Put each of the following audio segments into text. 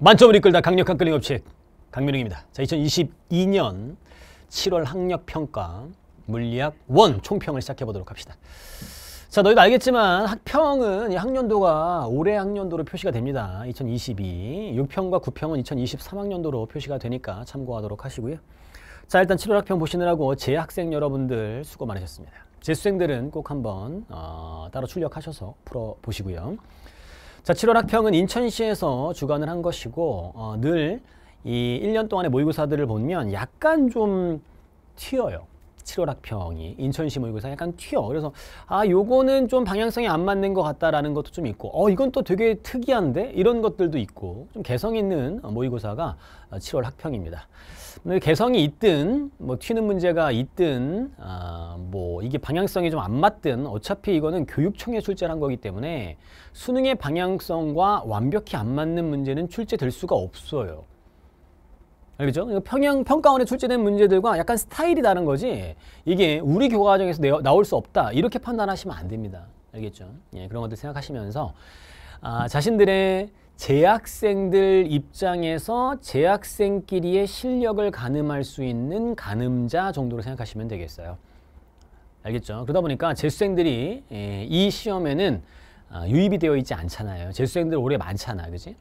만점을 이끌다 강력한 끌림 법칙 강민웅입니다. 자, 2022년 7월 학력 평가 물리학 원 총평을 시작해 보도록 합시다. 자, 너희도 알겠지만 학평은 학년도가 올해 학년도로 표시가 됩니다. 2022. 6평과 9평은 2023학년도로 표시가 되니까 참고하도록 하시고요. 자, 일단 7월 학평 보시느라고 제 학생 여러분들 수고 많으셨습니다. 재수생들은 꼭 한번 어, 따로 출력하셔서 풀어보시고요. 자, 7월 학평은 인천시에서 주관을 한 것이고 어, 늘이 1년 동안의 모의고사들을 보면 약간 좀 튀어요. 7월학평이 인천시 모의고사 약간 튀어. 그래서 아 요거는 좀 방향성이 안 맞는 것 같다라는 것도 좀 있고 어 이건 또 되게 특이한데 이런 것들도 있고 좀 개성 있는 모의고사가 7월학평입니다. 개성이 있든 뭐 튀는 문제가 있든 아 뭐 이게 방향성이 좀 안 맞든 어차피 이거는 교육청에 출제한 거기 때문에 수능의 방향성과 완벽히 안 맞는 문제는 출제될 수가 없어요. 알겠죠? 평양 평가원에 출제된 문제들과 약간 스타일이 다른 거지 이게 우리 교과정에서 과 나올 수 없다 이렇게 판단하시면 안 됩니다. 알겠죠? 예, 그런 것들 생각하시면서 아, 자신들의 재학생들 입장에서 재학생끼리의 실력을 가늠할 수 있는 가늠자 정도로 생각하시면 되겠어요. 알겠죠? 그러다 보니까 재수생들이 예, 이 시험에는 아, 유입이 되어 있지 않잖아요. 재수생들 올해 많잖아, 요 그지?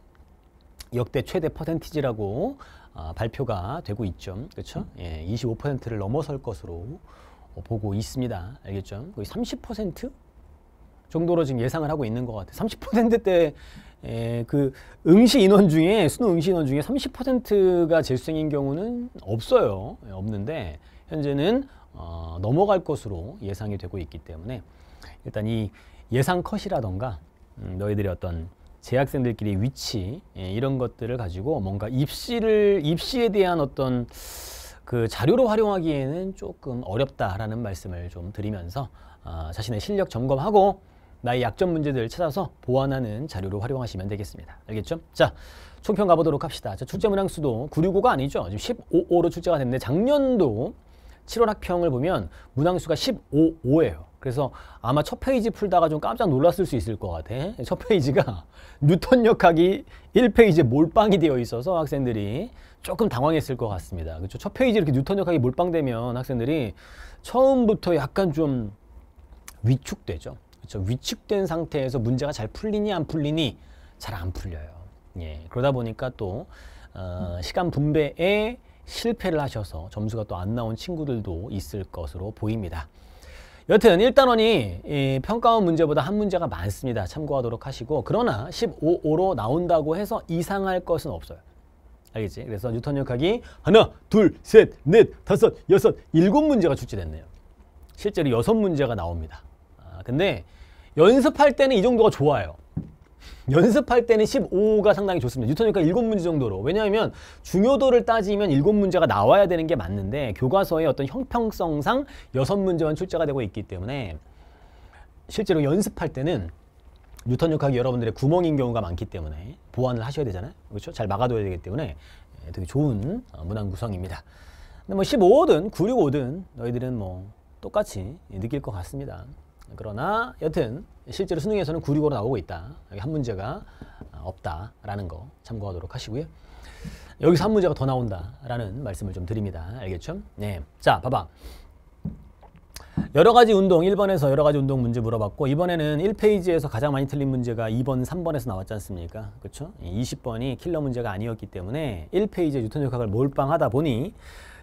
역대 최대 퍼센티지라고 아, 발표가 되고 있죠. 그렇죠? 음. 예, 25%를 넘어설 것으로 어, 보고 있습니다. 알겠죠? 거의 30% 정도로 지금 예상을 하고 있는 것 같아요. 30%대 에, 예, 그 응시 인원 중에 수능 응시 인원 중에 30%가 재수생인 경우는 없어요. 예, 없는데 현재는 어, 넘어갈 것으로 예상이 되고 있기 때문에 일단 이 예상 컷이라던가 음, 너희들의 어떤 재학생들끼리 위치 예, 이런 것들을 가지고 뭔가 입시를 입시에 대한 어떤 그 자료로 활용하기에는 조금 어렵다라는 말씀을 좀 드리면서 어, 자신의 실력 점검하고 나의 약점 문제들 을 찾아서 보완하는 자료로 활용하시면 되겠습니다. 알겠죠? 자, 총평 가보도록 합시다. 자, 출제 문항 수도 965가 아니죠. 지금 155로 출제가 됐는데 작년도 7월 학평을 보면 문항수가 155예요. 그래서 아마 첫 페이지 풀다가 좀 깜짝 놀랐을 수 있을 것 같아. 첫 페이지가 뉴턴 역학이 1페이지에 몰빵이 되어 있어서 학생들이 조금 당황했을 것 같습니다. 그렇죠? 첫 페이지 이렇게 뉴턴 역학이 몰빵되면 학생들이 처음부터 약간 좀 위축되죠. 그렇죠? 위축된 상태에서 문제가 잘 풀리니 안 풀리니 잘 안 풀려요. 예. 그러다 보니까 또 어, 시간 분배에 실패를 하셔서 점수가 또 안 나온 친구들도 있을 것으로 보입니다. 여튼 1단원이 평가원 문제보다 한 문제가 많습니다. 참고하도록 하시고 그러나 15호로 나온다고 해서 이상할 것은 없어요. 알겠지? 그래서 뉴턴 역학이 하나, 둘, 셋, 넷, 다섯, 여섯, 일곱 문제가 출제됐네요. 실제로 여섯 문제가 나옵니다. 아, 근데 연습할 때는 이 정도가 좋아요. 연습할 때는 15가 상당히 좋습니다. 뉴턴이니까 7문제 정도로. 왜냐하면 중요도를 따지면 7문제가 나와야 되는 게 맞는데 교과서의 어떤 형평성상 6문제만 출제가 되고 있기 때문에 실제로 연습할 때는 뉴턴 역학이 여러분들의 구멍인 경우가 많기 때문에 보완을 하셔야 되잖아요. 그렇죠? 잘 막아둬야 되기 때문에 예, 되게 좋은 어, 문항 구성입니다. 근데 뭐 15든 965든 너희들은 뭐 똑같이 느낄 것 같습니다. 그러나 여튼 실제로 수능에서는 965로 나오고 있다. 여기 한 문제가 아, 없다라는 거 참고하도록 하시고요. 여기서 한 문제가 더 나온다라는 말씀을 좀 드립니다. 알겠죠? 네. 자, 봐봐. 여러 가지 운동, 1번에서 여러 가지 운동 문제 물어봤고 이번에는 1페이지에서 가장 많이 틀린 문제가 2번, 3번에서 나왔지 않습니까? 그렇죠? 20번이 킬러 문제가 아니었기 때문에 1페이지에 유턴역학을 몰빵하다 보니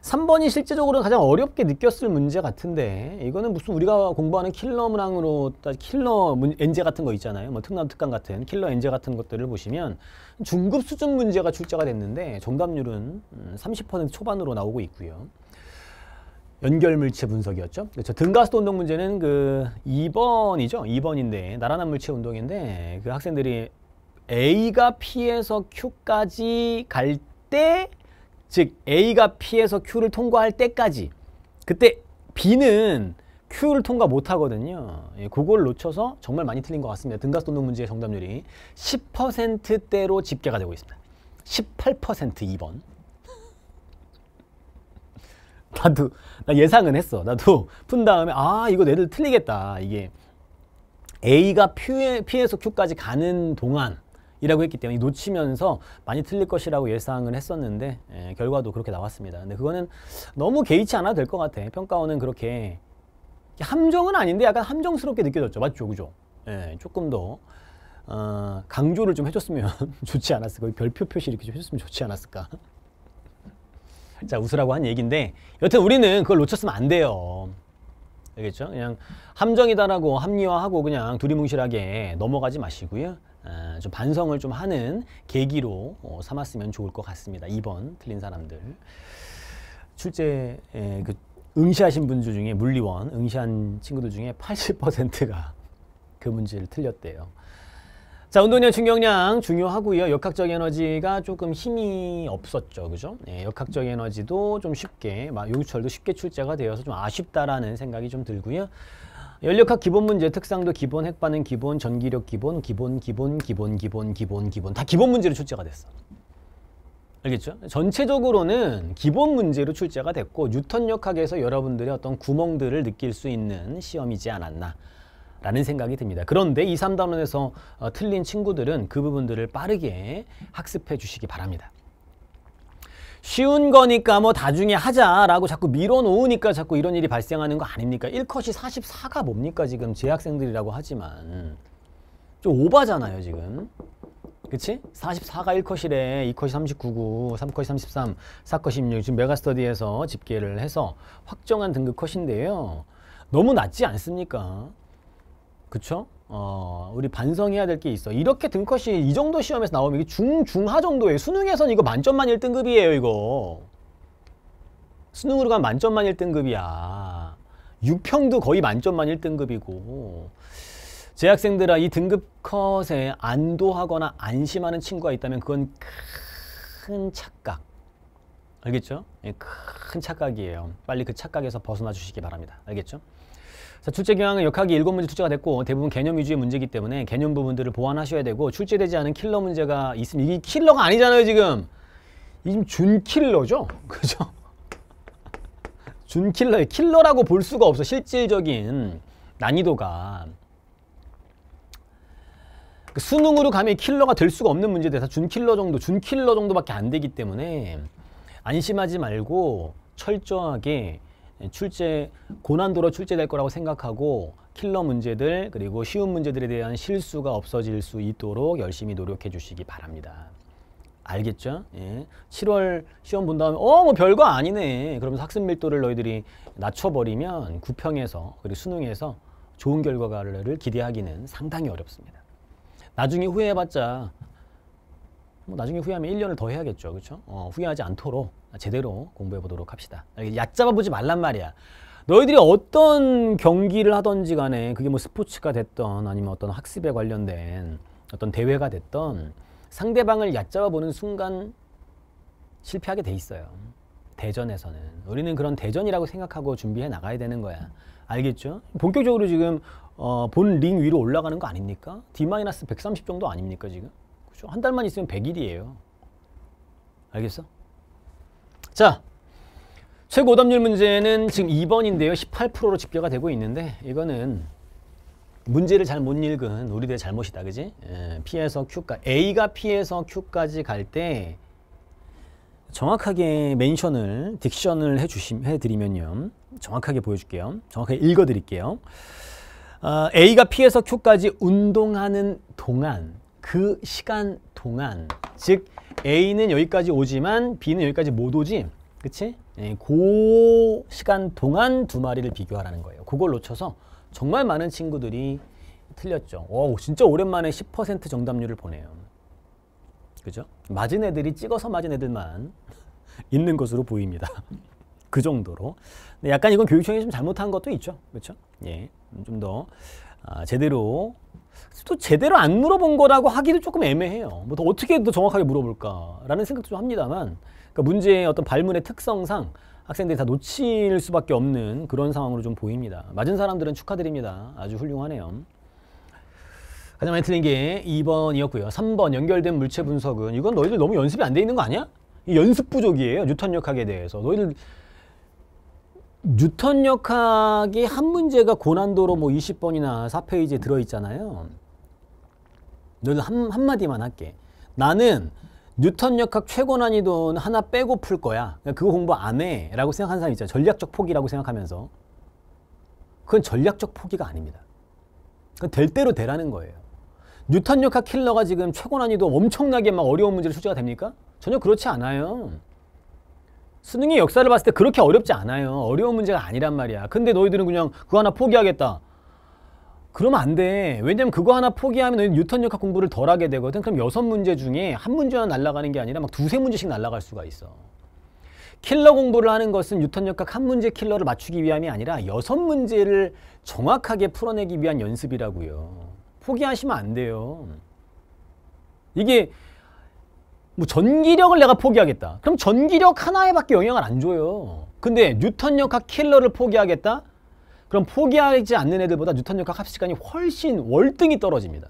3번이 실제적으로 가장 어렵게 느꼈을 문제 같은데 이거는 무슨 우리가 공부하는 킬러 문항으로 킬러 엔제 같은 거 있잖아요. 뭐 특남 특강 같은 킬러 엔제 같은 것들을 보시면 중급 수준 문제가 출제가 됐는데 정답률은 30% 음, 초반으로 나오고 있고요. 연결물체 분석이었죠. 그렇죠. 등가스도 운동 문제는 그 2번이죠. 2번인데 나란한 물체 운동인데 그 학생들이 A가 P에서 Q까지 갈때 즉 A가 P에서 Q를 통과할 때까지 그때 B는 Q를 통과 못하거든요. 예, 그걸 놓쳐서 정말 많이 틀린 것 같습니다. 등가스동력 문제의 정답률이 10%대로 집계가 되고 있습니다. 18% 2번. 나도 나 예상은 했어. 나도 푼 다음에 아 이거 내들 틀리겠다. 이게 A가 P에, P에서 Q까지 가는 동안 이라고 했기 때문에 놓치면서 많이 틀릴 것이라고 예상을 했었는데 예, 결과도 그렇게 나왔습니다. 근데 그거는 너무 개의치 않아도 될 것 같아. 평가원은 그렇게 함정은 아닌데 약간 함정스럽게 느껴졌죠. 맞죠? 그죠? 예, 조금 더 어, 강조를 좀 해줬으면 좋지 않았을까. 별표 표시 이렇게 좀 해줬으면 좋지 않았을까. 자, 웃으라고 한 얘기인데 여튼 우리는 그걸 놓쳤으면 안 돼요. 알겠죠? 그냥 함정이다라고 합리화하고 그냥 두리뭉실하게 넘어가지 마시고요. 아, 좀 반성을 좀 하는 계기로 어, 삼았으면 좋을 것 같습니다. 2번 틀린 사람들. 출제 예, 그 응시하신 분들 중에 물리원 응시한 친구들 중에 80%가 그 문제를 틀렸대요. 자, 운동량, 충격량 중요하고요. 역학적 에너지가 조금 힘이 없었죠. 그죠? 예, 역학적 에너지도 좀 쉽게, 막 용철도 쉽게 출제가 되어서 좀 아쉽다라는 생각이 좀 들고요. 연력학 기본 문제 특성도 기본 핵반응 기본 전기력 기본 기본 기본 기본 기본 기본 기본 다 기본 문제로 출제가 됐어. 알겠죠? 전체적으로는 기본 문제로 출제가 됐고 뉴턴 역학에서 여러분들의 어떤 구멍들을 느낄 수 있는 시험이지 않았나 라는 생각이 듭니다. 그런데 이3단원에서 어, 틀린 친구들은 그 부분들을 빠르게 학습해 주시기 바랍니다. 쉬운 거니까 뭐 다중에 하자라고 자꾸 밀어놓으니까 자꾸 이런 일이 발생하는 거 아닙니까? 1컷이 44가 뭡니까 지금 재학생들이라고 하지만 좀 오바잖아요 지금 그치? 44가 1컷이래 2컷이 3 9구 3컷이 33 4컷이 16 지금 메가스터디에서 집계를 해서 확정한 등급 컷인데요 너무 낮지 않습니까? 그쵸? 어, 우리 반성해야 될 게 있어. 이렇게 등컷이 이 정도 시험에서 나오면 이게 중, 중하 정도예요. 수능에선 이거 만점만 1등급이에요, 이거. 수능으로 가면 만점만 1등급이야. 6평도 거의 만점만 1등급이고. 재학생들아, 이 등급컷에 안도하거나 안심하는 친구가 있다면 그건 큰 착각. 알겠죠? 예, 큰 착각이에요. 빨리 그 착각에서 벗어나 주시기 바랍니다. 알겠죠? 자, 출제 경향은 역학이 일곱 문제 출제가 됐고 대부분 개념 위주의 문제이기 때문에 개념 부분들을 보완하셔야 되고 출제되지 않은 킬러 문제가 있습니다 이게 킬러가 아니잖아요 지금 이금 준킬러죠 그죠 준킬러의 킬러라고 볼 수가 없어 실질적인 난이도가 그 수능으로 가면 킬러가 될 수가 없는 문제들 다 준킬러 정도 준킬러 정도밖에 안 되기 때문에 안심하지 말고 철저하게 출제 고난도로 출제될 거라고 생각하고 킬러 문제들 그리고 쉬운 문제들에 대한 실수가 없어질 수 있도록 열심히 노력해 주시기 바랍니다. 알겠죠? 예. 7월 시험 본 다음에 어 뭐 별거 아니네 그러면 학습 밀도를 너희들이 낮춰버리면 구평에서 그리고 수능에서 좋은 결과를 기대하기는 상당히 어렵습니다. 나중에 후회해봤자 뭐 나중에 후회하면 1년을 더 해야겠죠. 그렇죠? 어, 후회하지 않도록 제대로 공부해 보도록 합시다. 얕잡아 보지 말란 말이야. 너희들이 어떤 경기를 하던지 간에 그게 뭐 스포츠가 됐던 아니면 어떤 학습에 관련된 어떤 대회가 됐던 상대방을 얕잡아 보는 순간 실패하게 돼 있어요. 대전에서는 우리는 그런 대전이라고 생각하고 준비해 나가야 되는 거야. 알겠죠? 본격적으로 지금 어, 본링 위로 올라가는 거 아닙니까? D-130 정도 아닙니까 지금? 그렇죠? 한 달만 있으면 100일이에요. 알겠어? 자, 최고 답률 문제는 지금 2번인데요. 18%로 집계가 되고 있는데 이거는 문제를 잘 못 읽은 우리들의 잘못이다. 그지? 예, P에서 q 까 A가 P에서 Q까지 갈 때 정확하게 멘션을 딕션을 해주심 해드리면요. 정확하게 보여줄게요. 정확하게 읽어드릴게요. 어, A가 P에서 Q까지 운동하는 동안 그 시간 동안 즉 A는 여기까지 오지만 B는 여기까지 못 오지 그치? 예, 그 시간 동안 두 마리를 비교하라는 거예요 그걸 놓쳐서 정말 많은 친구들이 틀렸죠 오, 진짜 오랜만에 10% 정답률을 보네요 그죠? 맞은 애들이 찍어서 맞은 애들만 있는 것으로 보입니다 그 정도로 약간 이건 교육청이 좀 잘못한 것도 있죠 그렇죠? 예, 좀더 아, 제대로 또 제대로 안 물어본 거라고 하기도 조금 애매해요. 뭐더 어떻게 더 정확하게 물어볼까라는 생각도 좀 합니다만 그러니까 문제의 어떤 발문의 특성상 학생들이 다 놓칠 수밖에 없는 그런 상황으로 좀 보입니다. 맞은 사람들은 축하드립니다. 아주 훌륭하네요. 가장 많이 틀린 게 2번이었고요. 3번 연결된 물체 분석은 이건 너희들 너무 연습이 안 돼 있는 거 아니야? 연습 부족이에요. 뉴턴 역학에 대해서. 너희들 뉴턴 역학이 한 문제가 고난도로 뭐 20번이나 4페이지에 들어있잖아요. 늘 한, 한마디만 할게. 나는 뉴턴 역학 최고 난이도는 하나 빼고 풀 거야. 그러니까 그거 공부 안 해. 라고 생각하는 사람 있잖아요. 전략적 포기라고 생각하면서. 그건 전략적 포기가 아닙니다. 그건 될 대로 되라는 거예요. 뉴턴 역학 킬러가 지금 최고 난이도 엄청나게 막 어려운 문제로 출제가 됩니까? 전혀 그렇지 않아요. 수능의 역사를 봤을 때 그렇게 어렵지 않아요. 어려운 문제가 아니란 말이야. 근데 너희들은 그냥 그거 하나 포기하겠다. 그러면 안 돼. 왜냐면 그거 하나 포기하면 너희 뉴턴 역학 공부를 덜 하게 되거든. 그럼 여섯 문제 중에 한 문제 하나 날아가는 게 아니라 막 두세 문제씩 날아갈 수가 있어. 킬러 공부를 하는 것은 뉴턴 역학 한 문제 킬러를 맞추기 위함이 아니라 여섯 문제를 정확하게 풀어내기 위한 연습이라고요. 포기하시면 안 돼요. 이게 뭐 전기력을 내가 포기하겠다. 그럼 전기력 하나에밖에 영향을 안 줘요. 근데 뉴턴역학 킬러를 포기하겠다? 그럼 포기하지 않는 애들보다 뉴턴역학 합시간이 훨씬 월등히 떨어집니다.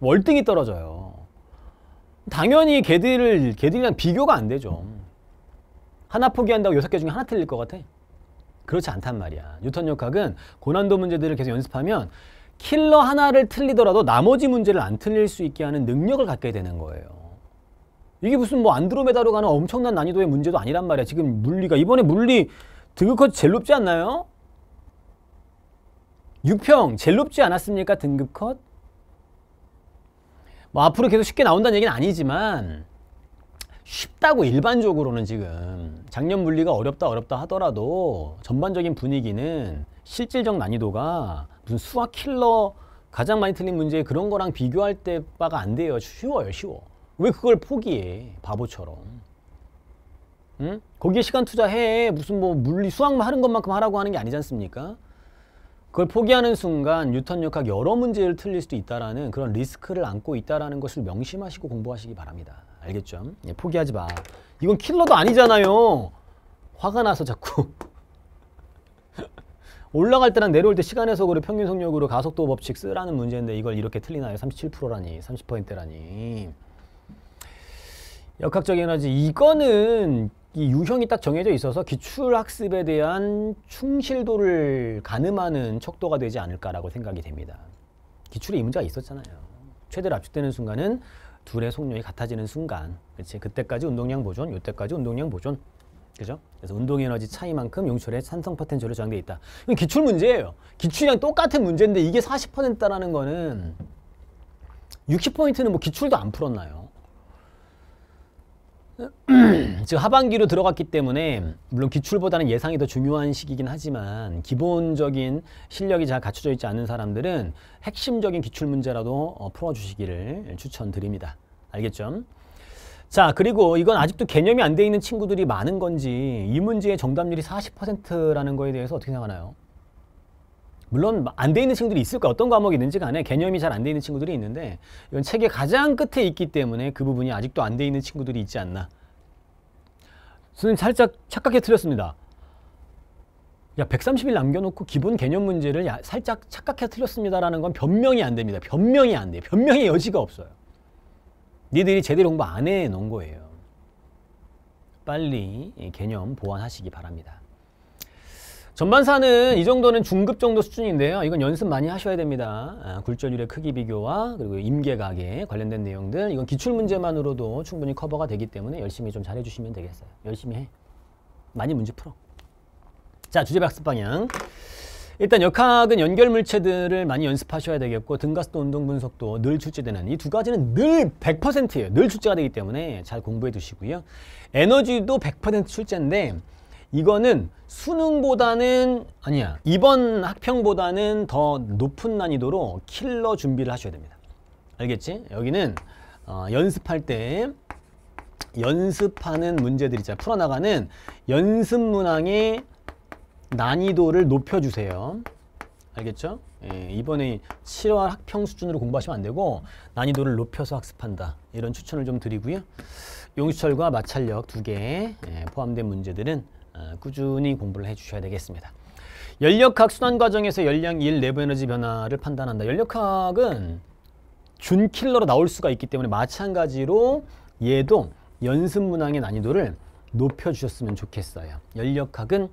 월등히 떨어져요. 당연히 걔들, 걔들이랑 비교가 안 되죠. 하나 포기한다고 여섯 개 중에 하나 틀릴 것 같아? 그렇지 않단 말이야. 뉴턴역학은 고난도 문제들을 계속 연습하면 킬러 하나를 틀리더라도 나머지 문제를 안 틀릴 수 있게 하는 능력을 갖게 되는 거예요. 이게 무슨 뭐 안드로메다로 가는 엄청난 난이도의 문제도 아니란 말이야. 지금 물리가 이번에 물리 등급컷 제일 높지 않나요? 6평 제일 높지 않았습니까? 등급컷? 뭐 앞으로 계속 쉽게 나온다는 얘기는 아니지만 쉽다고 일반적으로는 지금 작년 물리가 어렵다 어렵다 하더라도 전반적인 분위기는 실질적 난이도가 무슨 수학 킬러 가장 많이 틀린 문제 그런 거랑 비교할 때 바가 안 돼요. 쉬워요, 쉬워. 왜 그걸 포기해 바보처럼 응? 거기에 시간 투자해 무슨 뭐 물리 수학만 하는 것만큼 하라고 하는 게 아니지 않습니까 그걸 포기하는 순간 뉴턴 역학 여러 문제를 틀릴 수도 있다라는 그런 리스크를 안고 있다라는 것을 명심하시고 공부하시기 바랍니다 알겠죠 예, 포기하지 마 이건 킬러도 아니잖아요 화가 나서 자꾸 올라갈 때랑 내려올 때 시간의 속으로 평균 속력으로 가속도 법칙 쓰라는 문제인데 이걸 이렇게 틀리나요? 37%라니 30%라니 역학적 에너지 이거는 이 유형이 딱 정해져 있어서 기출학습에 대한 충실도를 가늠하는 척도가 되지 않을까라고 생각이 됩니다. 기출에 이 문제가 있었잖아요. 최대로 압축되는 순간은 둘의 속력이 같아지는 순간. 그치? 그때까지 운동량 보존, 이때까지 운동량 보존. 그죠? 그래서 운동에너지 차이만큼 용철의 산성 포텐셜이 저장돼 있다. 이건 기출 문제예요. 기출이랑 똑같은 문제인데 이게 4 0라는 거는 60포인트는 뭐 기출도 안 풀었나요? 지금 하반기로 들어갔기 때문에 물론 기출보다는 예상이 더 중요한 시기긴 하지만 기본적인 실력이 잘 갖춰져 있지 않은 사람들은 핵심적인 기출 문제라도 어, 풀어주시기를 추천드립니다. 알겠죠? 자 그리고 이건 아직도 개념이 안 돼 있는 친구들이 많은 건지 이 문제의 정답률이 40%라는 거에 대해서 어떻게 생각하나요? 물론 뭐 안돼 있는 친구들이 있을 거 어떤 과목이 있는지 간에 개념이 잘 안 돼 있는 친구들이 있는데 이건 책의 가장 끝에 있기 때문에 그 부분이 아직도 안 돼 있는 친구들이 있지 않나. 선생님 살짝 착각해 틀렸습니다. 야 130일 남겨놓고 기본 개념 문제를 야, 살짝 착각해 틀렸습니다라는 건 변명이 안 됩니다. 변명이 안 돼. 변명의 여지가 없어요. 니들이 제대로 공부 안 해 놓은 거예요. 빨리 개념 보완하시기 바랍니다. 전반사는 이 정도는 중급 정도 수준인데요. 이건 연습 많이 하셔야 됩니다. 아, 굴절률의 크기 비교와 그리고 임계각에 관련된 내용들 이건 기출 문제만으로도 충분히 커버가 되기 때문에 열심히 좀 잘해주시면 되겠어요. 열심히 해. 많이 문제 풀어. 자, 주제 박습 방향. 일단 역학은 연결 물체들을 많이 연습하셔야 되겠고 등가스도 운동 분석도 늘 출제되는 이 두 가지는 늘 100%예요. 늘 출제가 되기 때문에 잘 공부해 두시고요. 에너지도 100% 출제인데 이거는 수능보다는 아니야 이번 학평보다는 더 높은 난이도로 킬러 준비를 하셔야 됩니다 알겠지? 여기는 어, 연습할 때 연습하는 문제들 있잖아 풀어나가는 연습 문항의 난이도를 높여주세요 알겠죠? 예, 이번에 7월 학평 수준으로 공부하시면 안 되고 난이도를 높여서 학습한다 이런 추천을 좀 드리고요 용수철과 마찰력 두개 예, 포함된 문제들은 아, 꾸준히 공부를 해주셔야 되겠습니다. 연력학 순환 과정에서 열량 1 내부 에너지 변화를 판단한다. 연력학은 준킬러로 나올 수가 있기 때문에 마찬가지로 얘도 연습 문항의 난이도를 높여주셨으면 좋겠어요. 연력학은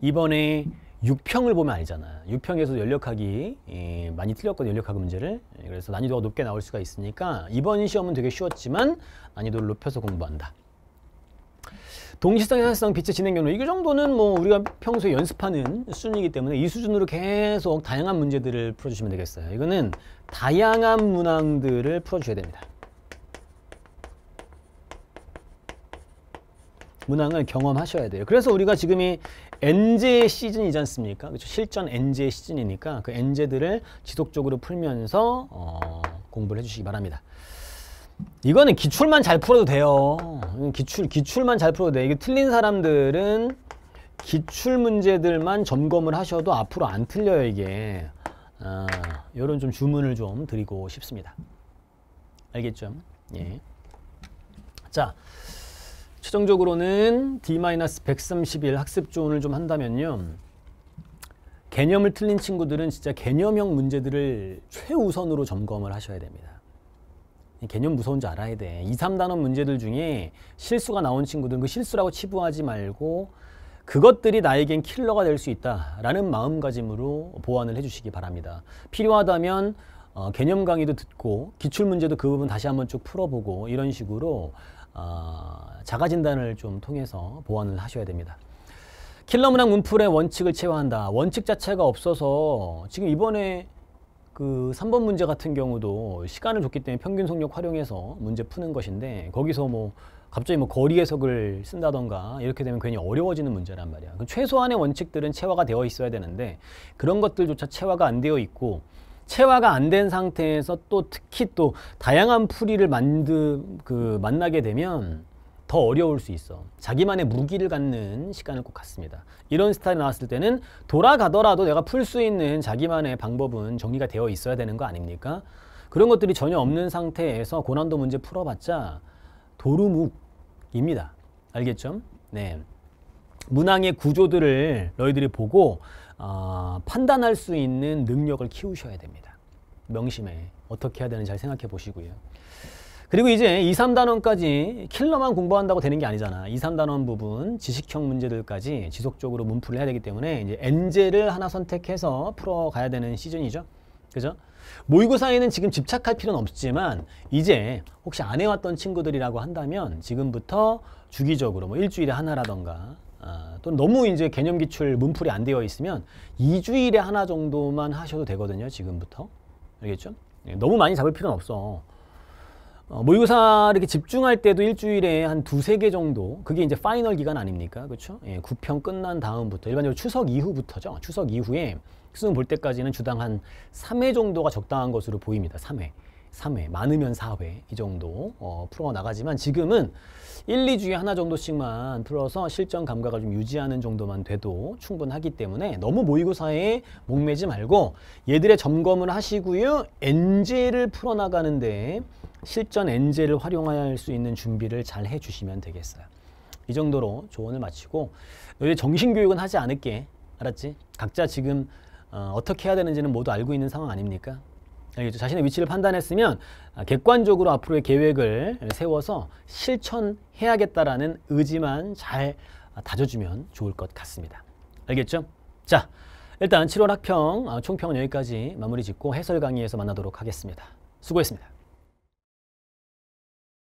이번에 6평을 보면 알잖아요. 6평에서 연력하기 예, 많이 틀렸거든요. 연력하 문제를. 예, 그래서 난이도가 높게 나올 수가 있으니까 이번 시험은 되게 쉬웠지만 난이도를 높여서 공부한다. 동시성, 현 향성, 빛의 진행 경로 이 정도는 뭐 우리가 평소에 연습하는 수준이기 때문에 이 수준으로 계속 다양한 문제들을 풀어주시면 되겠어요. 이거는 다양한 문항들을 풀어주야 됩니다. 문항을 경험하셔야 돼요. 그래서 우리가 지금이 엔제 시즌이지 않습니까? 그렇죠? 실전 엔제 시즌이니까 그 엔제들을 지속적으로 풀면서 어, 공부를 해주시기 바랍니다. 이거는 기출만 잘 풀어도 돼요. 기출, 기출만 잘 풀어도 돼. 이게 틀린 사람들은 기출 문제들만 점검을 하셔도 앞으로 안 틀려요, 이게. 아, 이런 좀 주문을 좀 드리고 싶습니다. 알겠죠? 예. 자, 최종적으로는 D-131 학습 조언을 좀 한다면요. 개념을 틀린 친구들은 진짜 개념형 문제들을 최우선으로 점검을 하셔야 됩니다. 개념 무서운 줄 알아야 돼. 2, 3단원 문제들 중에 실수가 나온 친구들 그 실수라고 치부하지 말고 그것들이 나에겐 킬러가 될 수 있다라는 마음가짐으로 보완을 해주시기 바랍니다. 필요하다면 어, 개념 강의도 듣고 기출 문제도 그 부분 다시 한번 쭉 풀어보고 이런 식으로 어, 자가 진단을 좀 통해서 보완을 하셔야 됩니다. 킬러 문항 문풀의 원칙을 채화한다. 원칙 자체가 없어서 지금 이번에 그 3번 문제 같은 경우도 시간을 줬기 때문에 평균 속력 활용해서 문제 푸는 것인데 거기서 뭐 갑자기 뭐 거리 해석을 쓴다던가 이렇게 되면 괜히 어려워지는 문제란 말이야. 그 최소한의 원칙들은 체화가 되어 있어야 되는데 그런 것들조차 체화가 안 되어 있고 체화가 안 된 상태에서 또 특히 또 다양한 풀이를 만드 그 만나게 되면 더 어려울 수 있어. 자기만의 무기를 갖는 시간을 꼭 갖습니다. 이런 스타일 나왔을 때는 돌아가더라도 내가 풀 수 있는 자기만의 방법은 정리가 되어 있어야 되는 거 아닙니까? 그런 것들이 전혀 없는 상태에서 고난도 문제 풀어봤자 도루묵입니다. 알겠죠? 네. 문항의 구조들을 너희들이 보고 어, 판단할 수 있는 능력을 키우셔야 됩니다. 명심해. 어떻게 해야 되는지 잘 생각해 보시고요. 그리고 이제 2, 3단원까지 킬러만 공부한다고 되는 게 아니잖아. 2, 3단원 부분 지식형 문제들까지 지속적으로 문풀을 해야 되기 때문에 이제 엔제를 하나 선택해서 풀어가야 되는 시즌이죠. 그죠? 모의고사에는 지금 집착할 필요는 없지만 이제 혹시 안 해왔던 친구들이라고 한다면 지금부터 주기적으로 뭐 일주일에 하나라던가 아, 또 너무 이제 개념 기출 문풀이 안 되어 있으면 2주일에 하나 정도만 하셔도 되거든요. 지금부터. 알겠죠? 예, 너무 많이 잡을 필요는 없어. 어, 모의고사 이렇게 집중할 때도 일주일에 한 두세 개 정도 그게 이제 파이널 기간 아닙니까 그렇죠 예, 구평 끝난 다음부터 일반적으로 추석 이후부터죠 추석 이후에 수능 볼 때까지는 주당 한 3회 정도가 적당한 것으로 보입니다 3회 3회 많으면 4회 이 정도 어, 풀어나가지만 지금은 1, 2주에 하나 정도씩만 풀어서 실전 감각을 좀 유지하는 정도만 돼도 충분하기 때문에 너무 모의고사에 목매지 말고 얘들의 점검을 하시고요. 엔제를 풀어나가는데 실전 엔젤을 활용할 수 있는 준비를 잘 해주시면 되겠어요. 이 정도로 조언을 마치고 너희 정신교육은 하지 않을게. 알았지? 각자 지금 어, 떻게 해야 되는지는 모두 알고 있는 상황 아닙니까? 알겠죠? 자신의 위치를 판단했으면 아, 객관적으로 앞으로의 계획을 세워서 실천해야겠다라는 의지만 잘 아, 다져주면 좋을 것 같습니다. 알겠죠? 자, 일단 7월 학평 아, 총평은 여기까지 마무리 짓고 해설 강의에서 만나도록 하겠습니다. 수고했습니다.